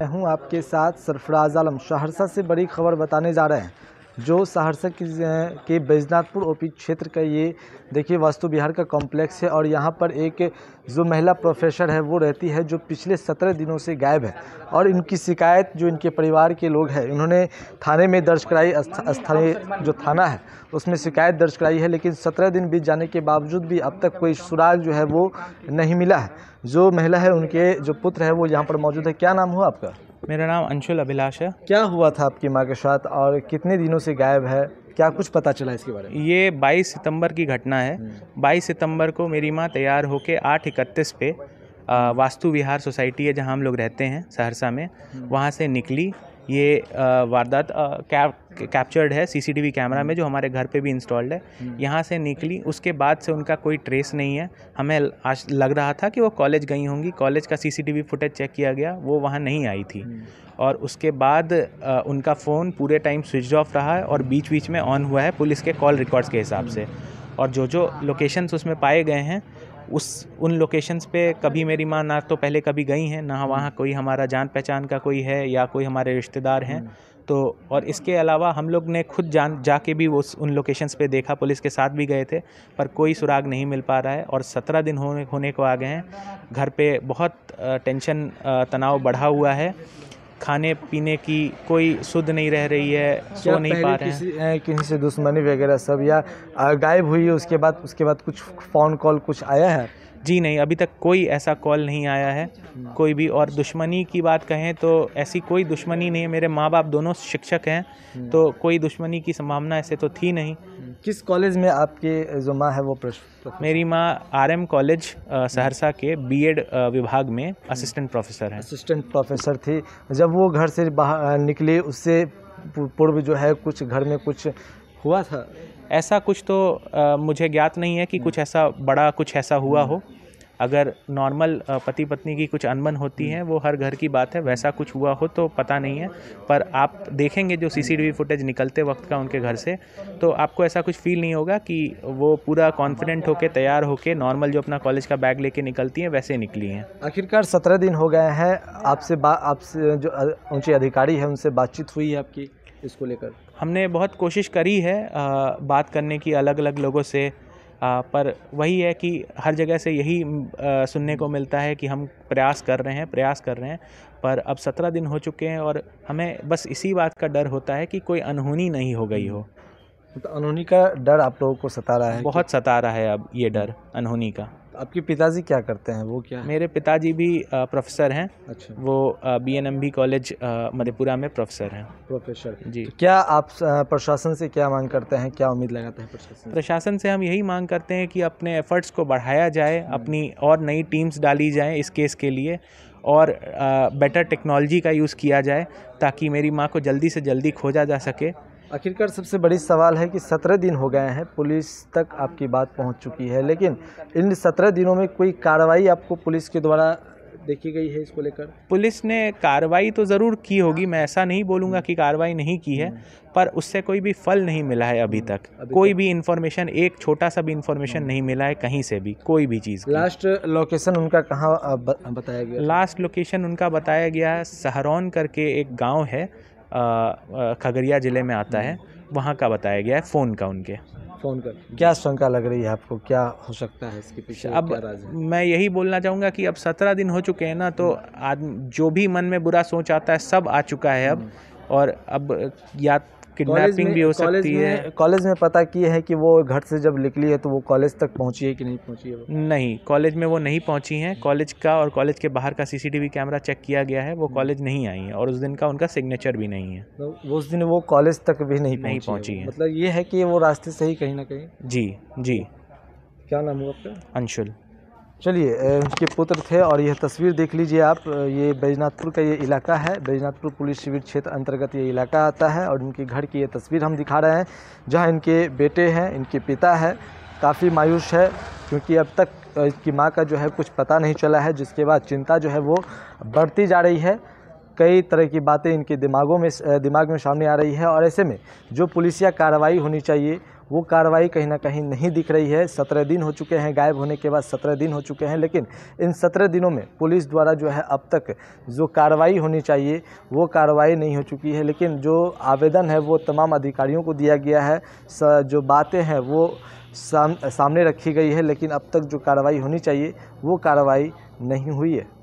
मैं हूं आपके साथ सरफराज आलम सहरसा से बड़ी खबर बताने जा रहे हैं जो सहरसा की के बैजनाथपुर ओ पी क्षेत्र का ये देखिए वास्तु बिहार का कॉम्प्लेक्स है और यहाँ पर एक जो महिला प्रोफेसर है वो रहती है जो पिछले सत्रह दिनों से गायब है और इनकी शिकायत जो इनके परिवार के लोग हैं इन्होंने थाने में दर्ज कराई स्थानीय जो थाना है उसमें शिकायत दर्ज कराई है लेकिन सत्रह दिन बीत जाने के बावजूद भी अब तक कोई सुराग जो है वो नहीं मिला है जो महिला है उनके जो पुत्र है वो यहाँ पर मौजूद है क्या नाम हुआ आपका मेरा नाम अंशुल अभिलाष है क्या हुआ था आपकी माँ के साथ और कितने दिनों से गायब है क्या कुछ पता चला इसके बारे में ये 22 सितंबर की घटना है 22 हम्म। सितंबर को मेरी माँ तैयार होके आठ इकतीस पे वास्तु विहार सोसाइटी है जहाँ हम लोग रहते हैं सहरसा में हम्म। वहाँ से निकली ये वारदात कैप्चर्ड है सीसीटीवी कैमरा में हम्म। जो हमारे घर पे भी इंस्टॉल्ड है हम्म। यहाँ से निकली उसके बाद से उनका कोई ट्रेस नहीं है हमें आज लग रहा था कि वो कॉलेज गई होंगी कॉलेज का सीसीटीवी फुटेज चेक किया गया वो वहाँ नहीं आई थी हम्म। और उसके बाद आ, उनका फ़ोन पूरे टाइम स्विच ऑफ रहा है और बीच बीच में ऑन हुआ है पुलिस के कॉल रिकॉर्ड्स के हिसाब से और जो जो लोकेशंस उसमें पाए गए हैं उस उन लोकेशंस पे कभी मेरी माँ ना तो पहले कभी गई हैं ना हम्म। वहाँ कोई हमारा जान पहचान का कोई है या कोई हमारे रिश्तेदार हैं हम्म। तो और इसके अलावा हम लोग ने खुद जान जाके भी वो उन लोकेशंस पे देखा पुलिस के साथ भी गए थे पर कोई सुराग नहीं मिल पा रहा है और सत्रह दिन होने होने को आ गए हैं घर पे बहुत टेंशन तनाव बढ़ा हुआ है खाने पीने की कोई सुध नहीं रह रही है सो नहीं पा रहे हैं किसी से दुश्मनी वगैरह सब या गायब हुई है उसके बाद उसके बाद कुछ फ़ोन कॉल कुछ आया है जी नहीं अभी तक कोई ऐसा कॉल नहीं आया है हम्म। कोई भी और दुश्मनी की बात कहें तो ऐसी कोई दुश्मनी नहीं है मेरे माँ बाप दोनों शिक्षक हैं हम्म। तो कोई दुश्मनी की संभावना ऐसे तो थी नहीं किस कॉलेज में आपके जो माँ है वो प्रश्न मेरी माँ आरएम कॉलेज सहरसा के बीएड विभाग में असिस्टेंट प्रोफेसर है असिस्टेंट प्रोफेसर थी जब वो घर से बाहर निकले उससे पूर्व जो है कुछ घर में कुछ हुआ था ऐसा कुछ तो आ, मुझे ज्ञात नहीं है कि कुछ ऐसा बड़ा कुछ ऐसा हुआ हो अगर नॉर्मल पति पत्नी की कुछ अनबन होती है वो हर घर की बात है वैसा कुछ हुआ हो तो पता नहीं है पर आप देखेंगे जो सीसीटीवी फुटेज निकलते वक्त का उनके घर से तो आपको ऐसा कुछ फील नहीं होगा कि वो पूरा कॉन्फिडेंट होके तैयार होके नॉर्मल जो अपना कॉलेज का बैग लेके निकलती हैं वैसे निकली हैं आखिरकार सत्रह दिन हो गए हैं आपसे बा आपसे जो ऊँचे अधिकारी हैं उनसे बातचीत हुई है आपकी इसको लेकर हमने बहुत कोशिश करी है आ, बात करने की अलग अलग लोगों से पर वही है कि हर जगह से यही सुनने को मिलता है कि हम प्रयास कर रहे हैं प्रयास कर रहे हैं पर अब सत्रह दिन हो चुके हैं और हमें बस इसी बात का डर होता है कि कोई अनहोनी नहीं हो गई हो तो अनहोनी का डर आप लोगों को सता रहा है बहुत सता रहा है अब ये डर अनहोनी का आपके पिताजी क्या करते हैं वो क्या मेरे पिताजी भी प्रोफेसर हैं अच्छा वो B N M B college Madhepura में प्रोफेसर हैं प्रोफेसर जी तो क्या आप प्रशासन से क्या मांग करते हैं क्या उम्मीद लगाते हैं प्रशासन प्रशासन से हम यही मांग करते हैं कि अपने एफर्ट्स को बढ़ाया जाए हम्म। अपनी और नई टीम्स डाली जाएँ इस केस के लिए और बेटर टेक्नोलॉजी का यूज़ किया जाए ताकि मेरी माँ को जल्दी से जल्दी खोजा जा सके आखिरकार सबसे बड़ी सवाल है कि सत्रह दिन हो गए हैं पुलिस तक आपकी बात पहुंच चुकी है लेकिन इन सत्रह दिनों में कोई कार्रवाई आपको पुलिस के द्वारा देखी गई है इसको लेकर पुलिस ने कार्रवाई तो ज़रूर की होगी मैं ऐसा नहीं बोलूँगा कि कार्रवाई नहीं की है हम्म। पर उससे कोई भी फल नहीं मिला है अभी हम्म। तक अभी कोई तक। भी इन्फॉर्मेशन एक छोटा सा भी इन्फॉर्मेशन हम्म। नहीं मिला है कहीं से भी कोई भी चीज़ लास्ट लोकेशन उनका कहाँ बताया गया लास्ट लोकेशन उनका बताया गया सहरौन करके एक गाँव है खगड़िया ज़िले में आता है वहाँ का बताया गया है फ़ोन का उनके फ़ोन का क्या शंका लग रही है आपको क्या हो सकता है इसके पीछे अब मैं यही बोलना चाहूँगा कि अब सत्रह दिन हो चुके हैं ना तो आदमी जो भी मन में बुरा सोच आता है सब आ चुका है अब हम्म। और अब या किडनैपिंग भी हो सकती है कॉलेज में पता किए है कि वो घर से जब निकली है तो वो कॉलेज तक पहुंची है कि नहीं पहुंची है वो? नहीं कॉलेज में वो नहीं पहुंची हैं कॉलेज का और कॉलेज के बाहर का सीसीटीवी कैमरा चेक किया गया है वो हम्म। कॉलेज नहीं आई है और उस दिन का उनका सिग्नेचर भी नहीं है तो उस दिन वो कॉलेज तक भी नहीं नहीं पहुँची है मतलब ये है कि वो रास्ते से ही कहीं ना कहीं जी जी क्या नाम हुआ आपका अंशुल चलिए उनके पुत्र थे और यह तस्वीर देख लीजिए आप ये बैजनाथपुर का ये इलाका है बैजनाथपुर पुलिस शिविर क्षेत्र अंतर्गत ये इलाका आता है और इनके घर की ये तस्वीर हम दिखा रहे हैं जहाँ इनके बेटे हैं इनके पिता है काफ़ी मायूस है क्योंकि अब तक इसकी माँ का जो है कुछ पता नहीं चला है जिसके बाद चिंता जो है वो बढ़ती जा रही है कई तरह की बातें इनके दिमागों में दिमाग में सामने आ रही है और ऐसे में जो पुलिसिया कार्रवाई होनी चाहिए वो कार्रवाई कहीं ना कहीं नहीं दिख रही है सत्रह दिन हो चुके हैं गायब होने के बाद सत्रह दिन हो चुके हैं लेकिन इन सत्रह दिनों में पुलिस द्वारा जो है अब तक जो कार्रवाई होनी चाहिए वो कार्रवाई नहीं हो चुकी है लेकिन जो आवेदन है वो तमाम अधिकारियों को दिया गया है जो बातें हैं वो साम, सामने रखी गई है लेकिन अब तक जो कार्रवाई होनी चाहिए वो कार्रवाई नहीं हुई है